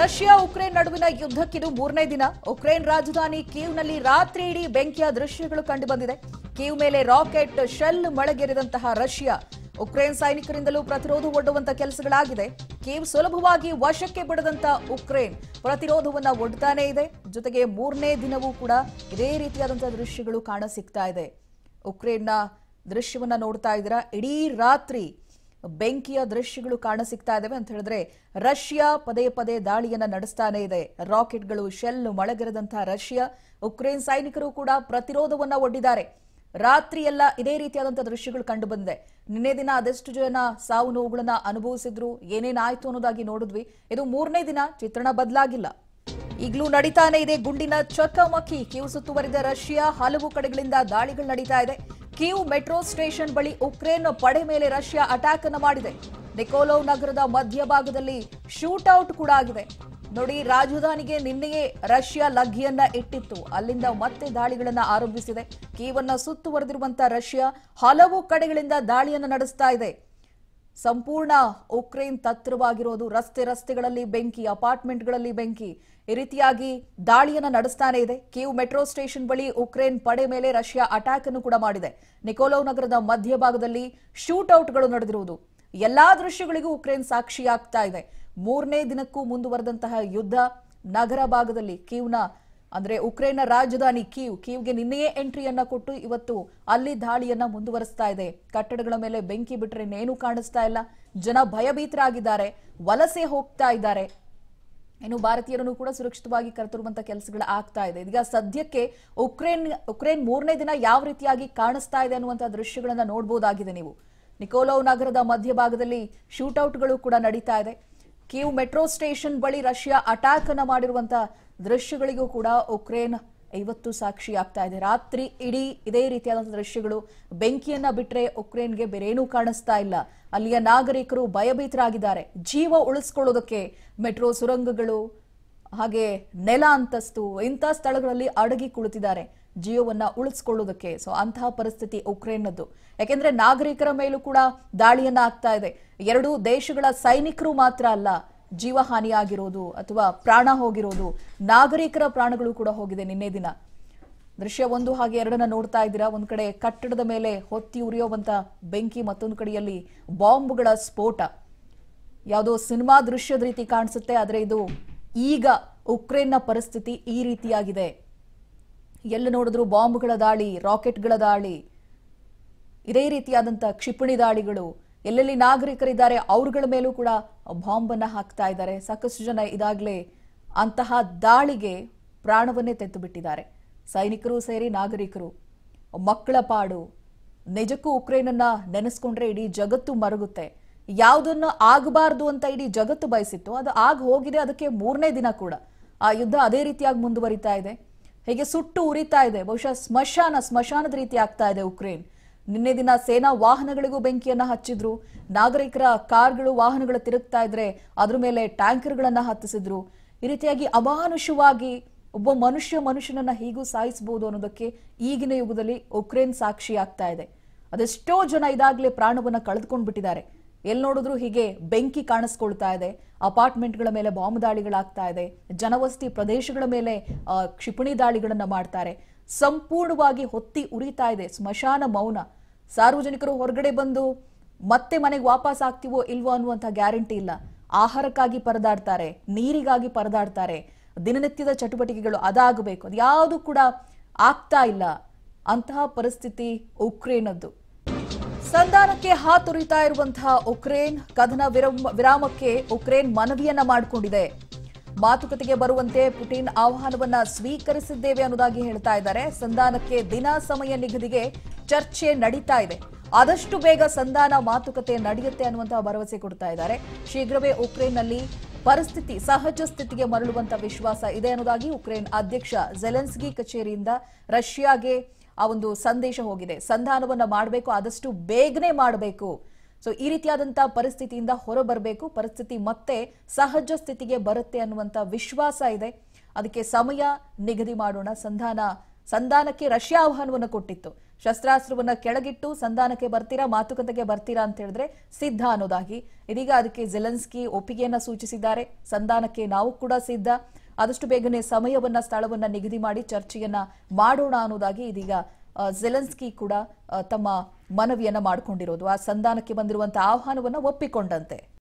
Russia Ukraine ನಡುವಿನ ಯುದ್ಧಕ್ಕಿದು ಮೂರನೇ ದಿನ ಉಕ್ರೇನ್ ರಾಜಧಾನಿ ಕೀವ್ನಲ್ಲಿ ರಾತ್ರಿ ಇಡೀ ಬೆಂಕಿಯ ದೃಶ್ಯಗಳು ಕಂಡುಬಂದಿದೆ ಕೀವ್ ಮೇಲೆ ರಾಕೆಟ್ ಶೆಲ್ ಮಳೆಗೆರೆದಂತಹ ರಷ್ಯಾ ಉಕ್ರೇನ್ ಸೈನಿಕರಿಂದಲೂ ಪ್ರತಿರೋಧ ಒಡ್ಡುವಂತಹ ಕೆಲಸಗಳಾಗಿದೆ ಕೀವ್ ಸುಲಭವಾಗಿ ವಶಕ್ಕೆ ಬಿಡದಂತಹ ಉಕ್ರೇನ್ ಪ್ರತಿರೋಧವನ್ನ ಒಡ್ತಾನೇ ಇದೆ ಜೊತೆಗೆ ಮೂರನೇ ದಿನವೂ ಕೂಡ ಇದೇ ರೀತಿಯಾದಂತಹ ದೃಶ್ಯಗಳು ಕಾಣ ಸಿಗ್ತಾ ಇದೆ ಉಕ್ರೇನ್ನ ದೃಶ್ಯವನ್ನ ನೋಡ್ತಾ ಇದ್ದೀರಾ ಇಡೀ ರಾತ್ರಿ ಬೆಂಕಿಯ ದೃಶ್ಯಗಳು ಕಾಣಸಿಗ್ತಾ ಇದಾವೆ ಅಂತ ಹೇಳಿದ್ರೆ ರಷ್ಯಾ ಪದೇ ಪದೇ ದಾಳಿಯನ್ನ ನಡೆಸ್ತಾನೆ ಇದೆ ರಾಕೆಟ್ಗಳು ಶೆಲ್ ಮಳೆಗರೆದಂತಹ ರಷ್ಯಾ ಉಕ್ರೇನ್ ಸೈನಿಕರು ಕೂಡ ಪ್ರತಿರೋಧವನ್ನ ಒಡ್ಡಿದ್ದಾರೆ ರಾತ್ರಿಯೆಲ್ಲ ಇದೇ ರೀತಿಯಾದಂತಹ ದೃಶ್ಯಗಳು ಕಂಡು ಬಂದಿದೆ ನಿನ್ನೆ ದಿನ ಅದೆಷ್ಟು ಜನ ಸಾವು ನೋವುಗಳನ್ನ ಅನುಭವಿಸಿದ್ರು ಏನೇನಾಯ್ತು ಅನ್ನೋದಾಗಿ ನೋಡಿದ್ವಿ ಇದು ಮೂರನೇ ದಿನ ಚಿತ್ರಣ ಬದಲಾಗಿಲ್ಲ ಈಗಲೂ ನಡೀತಾನೆ ಇದೆ ಗುಂಡಿನ ಚಕಮಕಿ ಕಿವು ಸುತ್ತುವರಿದ ರಷ್ಯಾ ಹಲವು ಕಡೆಗಳಿಂದ ದಾಳಿಗಳು ನಡೀತಾ ಇದೆ ಕೀವ್ ಮೆಟ್ರೋ ಸ್ಟೇಷನ್ ಬಳಿ ಉಕ್ರೇನ್ ಪಡೆ ಮೇಲೆ ರಷ್ಯಾ ಅಟ್ಯಾಕ್ ಅನ್ನು ಮಾಡಿದೆ ನಿಕೋಲೋವ್ ನಗರದ ಮಧ್ಯಭಾಗದಲ್ಲಿ ಶೂಟ್ಔಟ್ ಕೂಡ ಆಗಿದೆ ನೋಡಿ ರಾಜಧಾನಿಗೆ ನಿನ್ನೆಯೇ ರಷ್ಯಾ ಲಘಿಯನ್ನ ಇಟ್ಟಿತ್ತು ಅಲ್ಲಿಂದ ಮತ್ತೆ ದಾಳಿಗಳನ್ನು ಆರಂಭಿಸಿದೆ ಕೀವನ್ನ ಸುತ್ತುವರೆದಿರುವಂತಹ ರಷ್ಯಾ ಹಲವು ಕಡೆಗಳಿಂದ ದಾಳಿಯನ್ನು ನಡೆಸ್ತಾ ಇದೆ ಸಂಪೂರ್ಣ ಉಕ್ರೇನ್ ತತ್ರವಾಗಿರೋದು ರಸ್ತೆ ರಸ್ತೆಗಳಲ್ಲಿ ಬೆಂಕಿ ಅಪಾರ್ಟ್ಮೆಂಟ್ಗಳಲ್ಲಿ ಬೆಂಕಿ ಈ ರೀತಿಯಾಗಿ ದಾಳಿಯನ್ನು ನಡೆಸ್ತಾನೆ ಇದೆ ಕೀವ್ ಮೆಟ್ರೋ ಸ್ಟೇಷನ್ ಬಳಿ ಉಕ್ರೇನ್ ಪಡೆ ಮೇಲೆ ರಷ್ಯಾ ಅಟ್ಯಾಕ್ ಅನ್ನು ಕೂಡ ಮಾಡಿದೆ ನಿಕೋಲೋ ನಗರದ ಮಧ್ಯಭಾಗದಲ್ಲಿ ಶೂಟ್ಔಟ್ಗಳು ನಡೆದಿರುವುದು ಎಲ್ಲಾ ದೃಶ್ಯಗಳಿಗೂ ಉಕ್ರೇನ್ ಸಾಕ್ಷಿಯಾಗ್ತಾ ಇದೆ ಮೂರನೇ ದಿನಕ್ಕೂ ಮುಂದುವರೆದಂತಹ ಯುದ್ಧ ನಗರ ಭಾಗದಲ್ಲಿ ಕೀವ್ನ ಅಂದ್ರೆ ಉಕ್ರೇನ್ನ ರಾಜಧಾನಿ ಕೀವ್ ಕೀವ್ಗೆ ನಿನ್ನೆಯೇ ಎಂಟ್ರಿಯನ್ನ ಕೊಟ್ಟು ಇವತ್ತು ಅಲ್ಲಿ ದಾಳಿಯನ್ನ ಮುಂದುವರಿಸ್ತಾ ಇದೆ ಕಟ್ಟಡಗಳ ಮೇಲೆ ಬೆಂಕಿ ಬಿಟ್ಟರೆ ಇನ್ನೇನು ಕಾಣಿಸ್ತಾ ಇಲ್ಲ ಜನ ಭಯಭೀತರಾಗಿದ್ದಾರೆ ವಲಸೆ ಹೋಗ್ತಾ ಇದ್ದಾರೆ ಇನ್ನು ಭಾರತೀಯರನ್ನು ಕೂಡ ಸುರಕ್ಷಿತವಾಗಿ ಕರೆತರುವಂತ ಕೆಲಸಗಳು ಆಗ್ತಾ ಇದೆ ಇದೀಗ ಸದ್ಯಕ್ಕೆ ಉಕ್ರೇನ್ ಉಕ್ರೇನ್ ಮೂರನೇ ದಿನ ಯಾವ ರೀತಿಯಾಗಿ ಕಾಣಿಸ್ತಾ ಇದೆ ಅನ್ನುವಂತಹ ದೃಶ್ಯಗಳನ್ನ ನೋಡಬಹುದಾಗಿದೆ ನೀವು ನಿಕೋಲೋವ್ ನಗರದ ಮಧ್ಯಭಾಗದಲ್ಲಿ ಶೂಟೌಟ್ಗಳು ಕೂಡ ನಡೀತಾ ಇದೆ ಕೀವ್ ಮೆಟ್ರೋ ಸ್ಟೇಷನ್ ಬಳಿ ರಷ್ಯಾ ಅಟ್ಯಾಕ್ ಅನ್ನ ಮಾಡಿರುವಂತಹ ದೃಶ್ಯಗಳಿಗೂ ಕೂಡ ಉಕ್ರೇನ್ ಐವತ್ತು ಸಾಕ್ಷಿ ಆಗ್ತಾ ಇದೆ ರಾತ್ರಿ ಇಡೀ ಇದೇ ರೀತಿಯಾದಂತಹ ದೃಶ್ಯಗಳು ಬೆಂಕಿಯನ್ನ ಬಿಟ್ಟರೆ ಉಕ್ರೇನ್ಗೆ ಬೇರೇನೂ ಕಾಣಿಸ್ತಾ ಇಲ್ಲ ಅಲ್ಲಿಯ ನಾಗರಿಕರು ಭಯಭೀತರಾಗಿದ್ದಾರೆ ಜೀವ ಉಳಿಸ್ಕೊಳ್ಳೋದಕ್ಕೆ ಮೆಟ್ರೋ ಸುರಂಗಗಳು ಹಾಗೆ ನೆಲ ಅಂತಸ್ತು ಇಂಥ ಸ್ಥಳಗಳಲ್ಲಿ ಅಡಗಿ ಕುಳಿತಿದ್ದಾರೆ ಜೀವವನ್ನ ಉಳಿಸ್ಕೊಳ್ಳೋದಕ್ಕೆ ಸೊ ಅಂತಹ ಪರಿಸ್ಥಿತಿ ಉಕ್ರೇನ್ನದ್ದು ಯಾಕೆಂದ್ರೆ ನಾಗರಿಕರ ಮೇಲೂ ಕೂಡ ದಾಳಿಯನ್ನ ಆಗ್ತಾ ಇದೆ ಎರಡು ದೇಶಗಳ ಸೈನಿಕರು ಮಾತ್ರ ಅಲ್ಲ ಜೀವ ಹಾನಿಯಾಗಿರೋದು ಅಥವಾ ಪ್ರಾಣ ಹೋಗಿರೋದು ನಾಗರಿಕರ ಪ್ರಾಣಗಳು ಕೂಡ ಹೋಗಿದೆ ನಿನ್ನೆ ದಿನ ದೃಶ್ಯ ಒಂದು ಹಾಗೆ ಎರಡನ್ನ ನೋಡ್ತಾ ಇದ್ದೀರಾ ಒಂದ್ ಕಡೆ ಕಟ್ಟಡದ ಮೇಲೆ ಹೊತ್ತಿ ಉರಿಯೋವಂತ ಬೆಂಕಿ ಮತ್ತೊಂದು ಕಡೆಯಲ್ಲಿ ಬಾಂಬ್ಗಳ ಸ್ಫೋಟ ಯಾವುದೋ ಸಿನಿಮಾ ದೃಶ್ಯದ ರೀತಿ ಕಾಣಿಸುತ್ತೆ ಆದರೆ ಇದು ಈಗ ಉಕ್ರೇನ್ನ ಪರಿಸ್ಥಿತಿ ಈ ರೀತಿಯಾಗಿದೆ ಎಲ್ಲಿ ನೋಡಿದ್ರು ಬಾಂಬ್ಗಳ ದಾಳಿ ರಾಕೆಟ್ಗಳ ದಾಳಿ ಇದೇ ರೀತಿಯಾದಂಥ ಕ್ಷಿಪಣಿ ದಾಳಿಗಳು ಎಲ್ಲೆಲ್ಲಿ ನಾಗರಿಕರಿದ್ದಾರೆ ಅವ್ರಗಳ ಮೇಲೂ ಕೂಡ ಬಾಂಬನ್ನು ಹಾಕ್ತಾ ಇದ್ದಾರೆ ಸಾಕಷ್ಟು ಜನ ಇದಾಗಲೇ ಅಂತಹ ದಾಳಿಗೆ ಪ್ರಾಣವನ್ನೇ ತೆತ್ತು ಬಿಟ್ಟಿದ್ದಾರೆ ಸೈನಿಕರು ಸೇರಿ ನಾಗರಿಕರು ಮಕ್ಕಳ ಪಾಡು ನಿಜಕ್ಕೂ ಉಕ್ರೇನನ್ನ ನೆನೆಸ್ಕೊಂಡ್ರೆ ಇಡೀ ಜಗತ್ತು ಮರುಗುತ್ತೆ ಯಾವುದನ್ನ ಆಗಬಾರ್ದು ಅಂತ ಇಡೀ ಜಗತ್ತು ಬಯಸಿತ್ತು ಅದು ಆಗ ಹೋಗಿದೆ ಅದಕ್ಕೆ ಮೂರನೇ ದಿನ ಕೂಡ ಆ ಯುದ್ಧ ಅದೇ ರೀತಿಯಾಗಿ ಮುಂದುವರಿತಾ ಇದೆ ಹೀಗೆ ಸುಟ್ಟು ಉರಿತಾ ಇದೆ ಬಹುಶಃ ಸ್ಮಶಾನ ಸ್ಮಶಾನದ ರೀತಿ ಆಗ್ತಾ ಇದೆ ಉಕ್ರೇನ್ ನಿನ್ನೆ ದಿನ ಸೇನಾ ವಾಹನಗಳಿಗೂ ಬೆಂಕಿಯನ್ನ ಹಚ್ಚಿದ್ರು ನಾಗರಿಕರ ಕಾರ್ಗಳು ವಾಹನಗಳು ತಿರುಗ್ತಾ ಇದ್ರೆ ಅದ್ರ ಮೇಲೆ ಟ್ಯಾಂಕರ್ಗಳನ್ನ ಹತ್ತಿಸಿದ್ರು ಈ ರೀತಿಯಾಗಿ ಅಮಾನುಷವಾಗಿ ಒಬ್ಬ ಮನುಷ್ಯ ಮನುಷ್ಯನನ್ನ ಹೀಗೂ ಸಾಯಿಸಬಹುದು ಅನ್ನೋದಕ್ಕೆ ಈಗಿನ ಯುಗದಲ್ಲಿ ಉಕ್ರೇನ್ ಸಾಕ್ಷಿ ಆಗ್ತಾ ಇದೆ ಅದೆಷ್ಟೋ ಜನ ಇದಾಗ್ಲೇ ಪ್ರಾಣವನ್ನ ಕಳೆದುಕೊಂಡ್ಬಿಟ್ಟಿದ್ದಾರೆ ಎಲ್ಲಿ ನೋಡಿದ್ರು ಹೀಗೆ ಬೆಂಕಿ ಕಾಣಿಸ್ಕೊಳ್ತಾ ಇದೆ ಅಪಾರ್ಟ್ಮೆಂಟ್ಗಳ ಮೇಲೆ ಬಾಂಬ್ ದಾಳಿಗಳಾಗ್ತಾ ಇದೆ ಜನವಸತಿ ಪ್ರದೇಶಗಳ ಮೇಲೆ ಕ್ಷಿಪಣಿ ದಾಳಿಗಳನ್ನ ಮಾಡ್ತಾರೆ ಸಂಪೂರ್ಣವಾಗಿ ಹೊತ್ತಿ ಉರಿತಾ ಇದೆ ಸ್ಮಶಾನ ಮೌನ ಸಾರ್ವಜನಿಕರು ಹೊರಗಡೆ ಬಂದು ಮತ್ತೆ ಮನೆಗೆ ವಾಪಸ್ ಆಗ್ತಿವೋ ಇಲ್ವೋ ಅನ್ನುವಂತಹ ಗ್ಯಾರಂಟಿ ಇಲ್ಲ ಆಹಾರಕ್ಕಾಗಿ ಪರದಾಡ್ತಾರೆ ನೀರಿಗಾಗಿ ಪರದಾಡ್ತಾರೆ ದಿನನಿತ್ಯದ ಚಟುವಟಿಕೆಗಳು ಅದಾಗಬೇಕು ಅದು ಯಾವುದು ಕೂಡ ಆಗ್ತಾ ಇಲ್ಲ ಅಂತಹ ಪರಿಸ್ಥಿತಿ ಉಕ್ರೇನದ್ದು ಸಂಧಾನಕ್ಕೆ ಹಾತೊರಿತಾ ಇರುವಂತಹ ಉಕ್ರೇನ್ ಕದನ ವಿರಾಮಕ್ಕೆ ಉಕ್ರೇನ್ ಮನವಿಯನ್ನ ಮಾಡಿಕೊಂಡಿದೆ ಮಾತುಕತೆಗೆ ಬರುವಂತೆ ಪುಟಿನ್ ಆಹ್ವಾನವನ್ನ ಸ್ವೀಕರಿಸಿದ್ದೇವೆ ಅನ್ನೋದಾಗಿ ಹೇಳ್ತಾ ಇದ್ದಾರೆ ಸಂಧಾನಕ್ಕೆ ದಿನ ಸಮಯ ನಿಗದಿಗೆ ಚರ್ಚೆ ನಡೀತಾ ಇದೆ ಆದಷ್ಟು ಬೇಗ ಸಂಧಾನ ಮಾತುಕತೆ ನಡೆಯುತ್ತೆ ಅನ್ನುವಂತಹ ಭರವಸೆ ಕೊಡ್ತಾ ಇದ್ದಾರೆ ಶೀಘ್ರವೇ ಉಕ್ರೇನ್ನಲ್ಲಿ ಪರಿಸ್ಥಿತಿ ಸಹಜ ಸ್ಥಿತಿಗೆ ಮರಳುವಂತಹ ವಿಶ್ವಾಸ ಇದೆ ಅನ್ನೋದಾಗಿ ಉಕ್ರೇನ್ ಅಧ್ಯಕ್ಷ ಜೆಲೆನ್ಸ್ಗಿ ಕಚೇರಿಯಿಂದ ರಷ್ಯಾಗೆ ಆ ಒಂದು ಸಂದೇಶ ಹೋಗಿದೆ ಸಂಧಾನವನ್ನ ಮಾಡಬೇಕು ಆದಷ್ಟು ಬೇಗನೆ ಮಾಡಬೇಕು ಸೊ ಈ ರೀತಿಯಾದಂತಹ ಪರಿಸ್ಥಿತಿಯಿಂದ ಹೊರಬರಬೇಕು ಪರಿಸ್ಥಿತಿ ಮತ್ತೆ ಸಹಜ ಸ್ಥಿತಿಗೆ ಬರುತ್ತೆ ಅನ್ನುವಂಥ ವಿಶ್ವಾಸ ಇದೆ ಅದಕ್ಕೆ ಸಮಯ ನಿಗದಿ ಮಾಡೋಣ ಸಂಧಾನ ಸಂಧಾನಕ್ಕೆ ರಷ್ಯಾ ಆಹ್ವಾನವನ್ನು ಕೊಟ್ಟಿತ್ತು ಶಸ್ತ್ರಾಸ್ತ್ರವನ್ನ ಕೆಳಗಿಟ್ಟು ಸಂಧಾನಕ್ಕೆ ಬರ್ತೀರಾ ಮಾತುಕತೆಗೆ ಬರ್ತೀರಾ ಅಂತ ಹೇಳಿದ್ರೆ ಸಿದ್ಧ ಅನ್ನೋದಾಗಿ ಇದೀಗ ಅದಕ್ಕೆ ಜೆಲೆನ್ಸ್ಕಿ ಒಪ್ಪಿಗೆಯನ್ನ ಸೂಚಿಸಿದ್ದಾರೆ ಸಂಧಾನಕ್ಕೆ ನಾವು ಕೂಡ ಸಿದ್ಧ ಆದಷ್ಟು ಬೇಗನೆ ಸಮಯವನ್ನ ಸ್ಥಳವನ್ನ ನಿಗದಿ ಮಾಡಿ ಚರ್ಚೆಯನ್ನ ಮಾಡೋಣ ಅನ್ನೋದಾಗಿ ಇದೀಗ ಜೆಲೆನ್ಸ್ಕಿ ಕೂಡ ತಮ್ಮ ಮನವಿಯನ್ನ ಮಾಡಿಕೊಂಡಿರೋದು ಆ ಸಂಧಾನಕ್ಕೆ ಬಂದಿರುವಂತಹ ಆಹ್ವಾನವನ್ನ ಒಪ್ಪಿಕೊಂಡಂತೆ